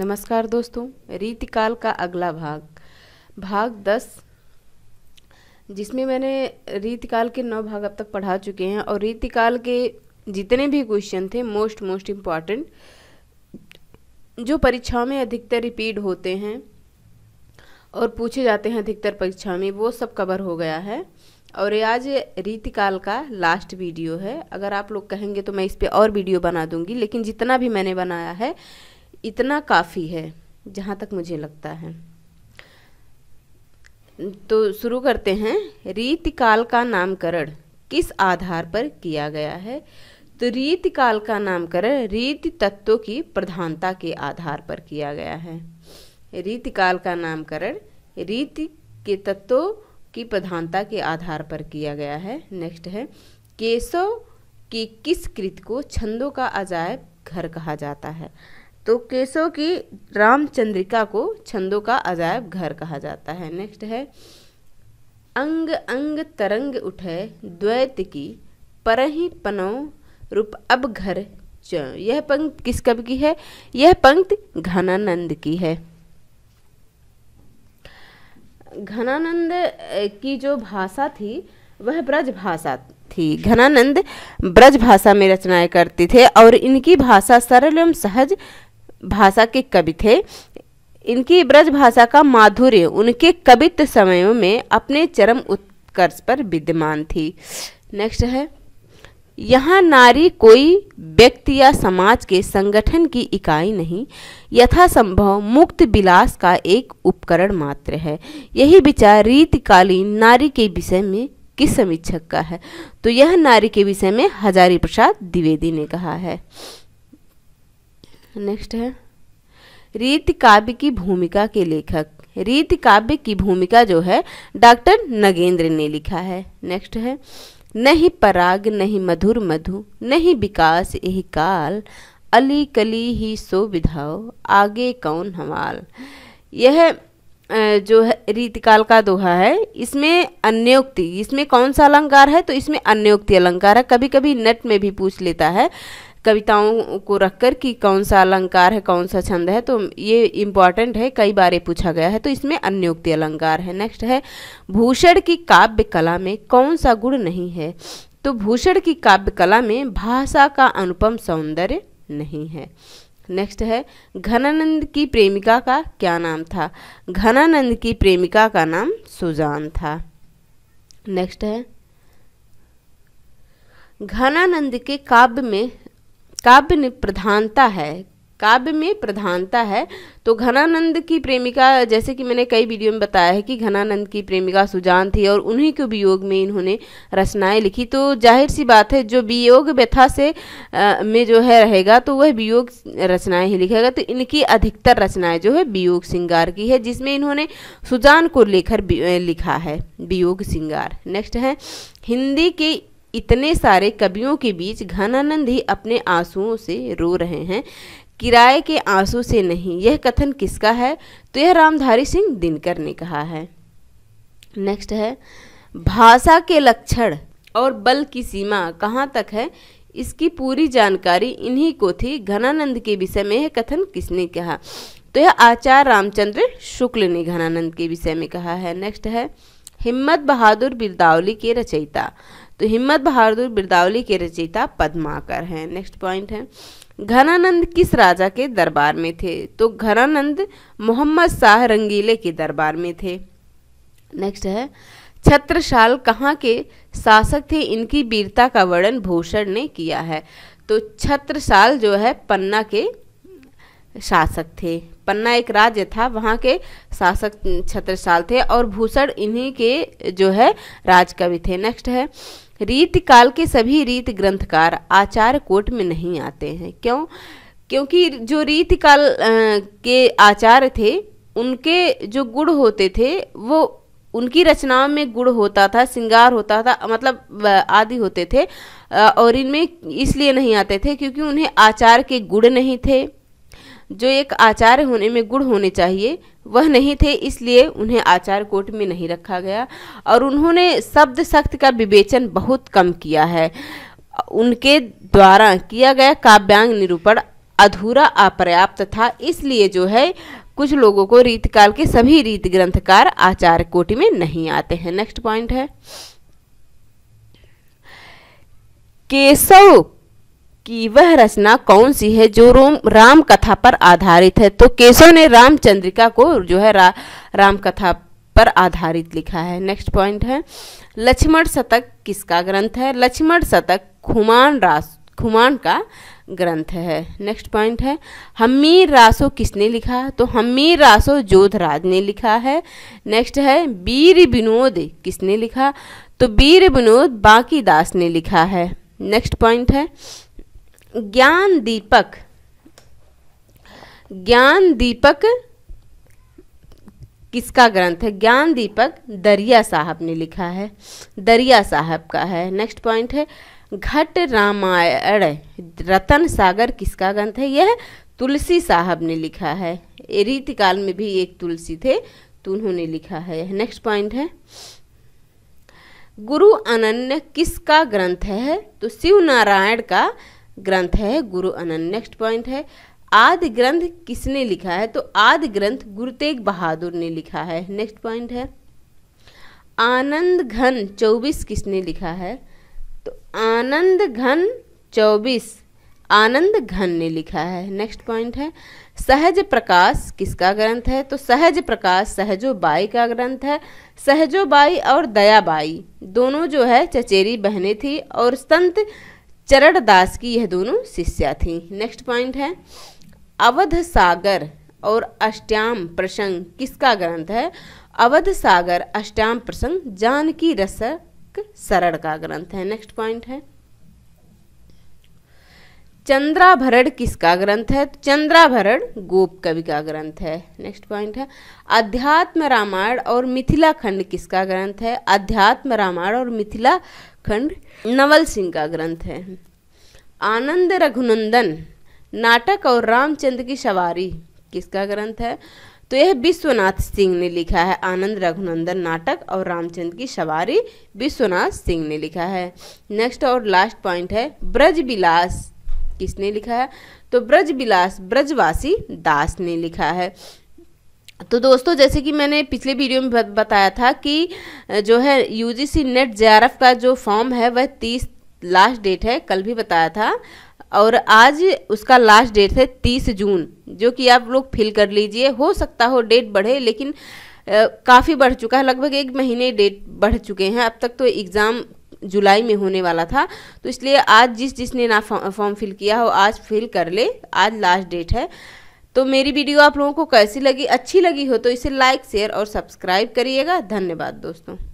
नमस्कार दोस्तों रीतिकाल का अगला भाग भाग दस जिसमें मैंने रीतिकाल के नौ भाग अब तक पढ़ा चुके हैं और रीतिकाल के जितने भी क्वेश्चन थे मोस्ट मोस्ट इम्पॉर्टेंट जो परीक्षाओं में अधिकतर रिपीट होते हैं और पूछे जाते हैं अधिकतर परीक्षा में वो सब कवर हो गया है और ये आज रीतिकाल का लास्ट वीडियो है अगर आप लोग कहेंगे तो मैं इस पर और वीडियो बना दूंगी लेकिन जितना भी मैंने बनाया है इतना काफ़ी है जहाँ तक मुझे लगता है तो शुरू करते हैं रीतिकाल का नामकरण किस आधार पर किया गया है तो रीतिकाल का नामकरण रीति तत्वों की प्रधानता के आधार पर किया गया है रीतिकाल का नामकरण रीति के तत्वों की प्रधानता के आधार पर किया गया है नेक्स्ट है केशव की किस कृत को छंदों का अजायब घर कहा जाता है तो केशव की रामचंद्रिका को छंदों का अजायब घर कहा जाता है नेक्स्ट है अंग अंग तरंग उठे द्वैत की परही पनो रूप अब घर यह पंक्त किस कब की है यह पंक्त घनानंद की है घनानंद की जो भाषा थी वह ब्रज भाषा थी घनानंद ब्रज भाषा में रचनाएं करते थे और इनकी भाषा सरल एवं सहज भाषा के कवि थे इनकी ब्रज भाषा का माधुर्य उनके कवित समयों में अपने चरम उत्कर्ष पर विद्यमान थी नेक्स्ट है यहाँ नारी कोई व्यक्ति या समाज के संगठन की इकाई नहीं यथासंभव मुक्त विलास का एक उपकरण मात्र है यही विचार रीतकालीन नारी के विषय में किस समीक्षक का है तो यह नारी के विषय में हजारी प्रसाद द्विवेदी ने कहा है नेक्स्ट है रीत काव्य की भूमिका के लेखक रीत काव्य की भूमिका जो है डॉक्टर नगेंद्र ने लिखा है नेक्स्ट है नहीं पराग नहीं मधुर मधु नहीं विकास यही काल अली कली ही सो विधाओ आगे कौन हमाल यह जो है रीतिकाल का दोहा है इसमें अन्योक्ति इसमें कौन सा अलंकार है तो इसमें अन्योक्ति अलंकार है कभी कभी नट में भी पूछ लेता है कविताओं को रखकर कि कौन सा अलंकार है कौन सा छंद है तो ये इम्पॉर्टेंट है कई बार ये पूछा गया है तो इसमें अन्योक्ति अलंकार है नेक्स्ट है भूषण की काव्य कला में कौन सा गुण नहीं है तो भूषण की काव्य कला में भाषा का अनुपम सौंदर्य नहीं है नेक्स्ट है घनानंद की प्रेमिका का क्या नाम था घनानंद की प्रेमिका का नाम सुजान था नेक्स्ट है घनानंद के काव्य में काव्य प्रधानता है काव्य में प्रधानता है तो घनानंद की प्रेमिका जैसे कि मैंने कई वीडियो में बताया है कि घनानंद की प्रेमिका सुजान थी और उन्हीं के वियोग में इन्होंने रचनाएं लिखी तो जाहिर सी बात है जो वियोग व्यथा से आ, में जो है रहेगा तो वह वियोग रचनाएं ही लिखेगा तो इनकी अधिकतर रचनाएं जो है वियोग श्रृंगार की है जिसमें इन्होंने सुजान को लेकर लिखा है वियोग श्रृंगार नेक्स्ट है हिंदी की इतने सारे कवियों के बीच घनानंद ही अपने आंसुओं से रो रहे हैं किराए के आंसू से नहीं यह कथन किसका है तो यह रामधारी सिंह दिनकर ने कहा है नेक्स्ट है भाषा के लक्षण और बल की सीमा कहाँ तक है इसकी पूरी जानकारी इन्हीं को थी घनानंद के विषय में यह कथन किसने कहा तो यह आचार्य रामचंद्र शुक्ल ने घनानंद के विषय में कहा है नेक्स्ट है हिम्मत बहादुर बिरदावली के रचयिता तो हिम्मत बहादुर बिरदावली के रचयिता पद्माकर हैं नेक्स्ट पॉइंट है घनानंद किस राजा के दरबार में थे तो घनानंद मोहम्मद शाह रंगीले के दरबार में थे नेक्स्ट है छत्रशाल कहाँ के शासक थे इनकी वीरता का वर्णन भूषण ने किया है तो छत्रशाल जो है पन्ना के शासक थे पन्ना एक राज्य था वहाँ के शासक छत्रसाल थे और भूषण इन्हीं के जो है राजकवि थे नेक्स्ट है काल के सभी रीत ग्रंथकार आचार कोट में नहीं आते हैं क्यों क्योंकि जो रीत काल के आचार थे उनके जो गुण होते थे वो उनकी रचनाओं में गुण होता था श्रृंगार होता था मतलब आदि होते थे और इनमें इसलिए नहीं आते थे क्योंकि उन्हें आचार के गुण नहीं थे जो एक आचार होने में गुण होने चाहिए वह नहीं थे इसलिए उन्हें आचार कोट में नहीं रखा गया और उन्होंने शब्द शक्ति का विवेचन बहुत कम किया है उनके द्वारा किया गया काव्यांग निरूपण अधूरा अपर्याप्त था इसलिए जो है कुछ लोगों को रीतकाल के सभी रीत ग्रंथकार आचार कोटि में नहीं आते हैं नेक्स्ट पॉइंट है केशव कि वह रचना कौन सी है जो रोम राम कथा पर आधारित है तो केशव ने रामचंद्रिका को जो है रा, राम कथा पर आधारित लिखा है नेक्स्ट पॉइंट है लक्ष्मण शतक किसका ग्रंथ है लक्ष्मण शतक खुमान रास खुमान का ग्रंथ है नेक्स्ट पॉइंट है हमीर रासो किसने लिखा तो हमीर रासो जोधराज ने लिखा है नेक्स्ट है वीर विनोद किसने लिखा तो वीर विनोद बाकी दास ने लिखा है नेक्स्ट पॉइंट है ज्ञान दीपक ज्ञान दीपक किसका ग्रंथ है ज्ञान दीपक दरिया साहब ने लिखा है दरिया साहब का है नेक्स्ट पॉइंट है घट रामायण रतन सागर किसका ग्रंथ है यह तुलसी साहब ने लिखा है रीत काल में भी एक तुलसी थे तो उन्होंने लिखा है नेक्स्ट पॉइंट है गुरु अनन्य किसका ग्रंथ है तो शिव नारायण का ग्रंथ है गुरु अनन नेक्स्ट पॉइंट है आदि ग्रंथ किसने लिखा है तो आदि ग्रंथ गुरु तेग बहादुर ने लिखा है नेक्स्ट पॉइंट है आनंद घन चौबीस किसने लिखा है तो आनंद घन चौबीस आनंद घन ने लिखा है नेक्स्ट पॉइंट है सहज प्रकाश किसका ग्रंथ है तो सहज प्रकाश सहजो बाई का ग्रंथ है सहजो बाई और दयाबाई दोनों जो है चचेरी बहनें थी और संत चरण दास की यह दोनों शिष्या थीं नेक्स्ट पॉइंट है अवध सागर और अष्टाम प्रसंग किसका ग्रंथ है अवध सागर अष्टाम प्रसंग जानकी रसक सरण का ग्रंथ है नेक्स्ट पॉइंट है चंद्राभरण किसका ग्रंथ है तो चंद्राभरण गोप कवि का ग्रंथ है नेक्स्ट पॉइंट है अध्यात्म रामायण और मिथिला खंड किसका ग्रंथ है अध्यात्म रामायण और मिथिला खंड नवल सिंह का ग्रंथ है आनंद रघुनंदन नाटक और रामचंद्र की सवारी किसका ग्रंथ है तो यह विश्वनाथ सिंह ने लिखा है आनंद रघुनंदन नाटक और रामचंद्र की सवारी विश्वनाथ सिंह ने लिखा है नेक्स्ट और लास्ट पॉइंट है ब्रज विलास किसने लिखा है तो ब्रज बिलास ब्रजवासी दास ने लिखा है तो दोस्तों जैसे कि मैंने पिछले वीडियो में बताया था कि जो है यूजीसी नेट जेआरएफ का जो फॉर्म है वह तीस लास्ट डेट है कल भी बताया था और आज उसका लास्ट डेट है तीस जून जो कि आप लोग फिल कर लीजिए हो सकता हो डेट बढ़े लेकिन काफ़ी बढ़ चुका है लगभग एक महीने डेट बढ़ चुके हैं अब तक तो एग्ज़ाम जुलाई में होने वाला था तो इसलिए आज जिस जिसने ना फॉर्म फिल किया हो आज फिल कर ले आज लास्ट डेट है तो मेरी वीडियो आप लोगों को कैसी लगी अच्छी लगी हो तो इसे लाइक शेयर और सब्सक्राइब करिएगा धन्यवाद दोस्तों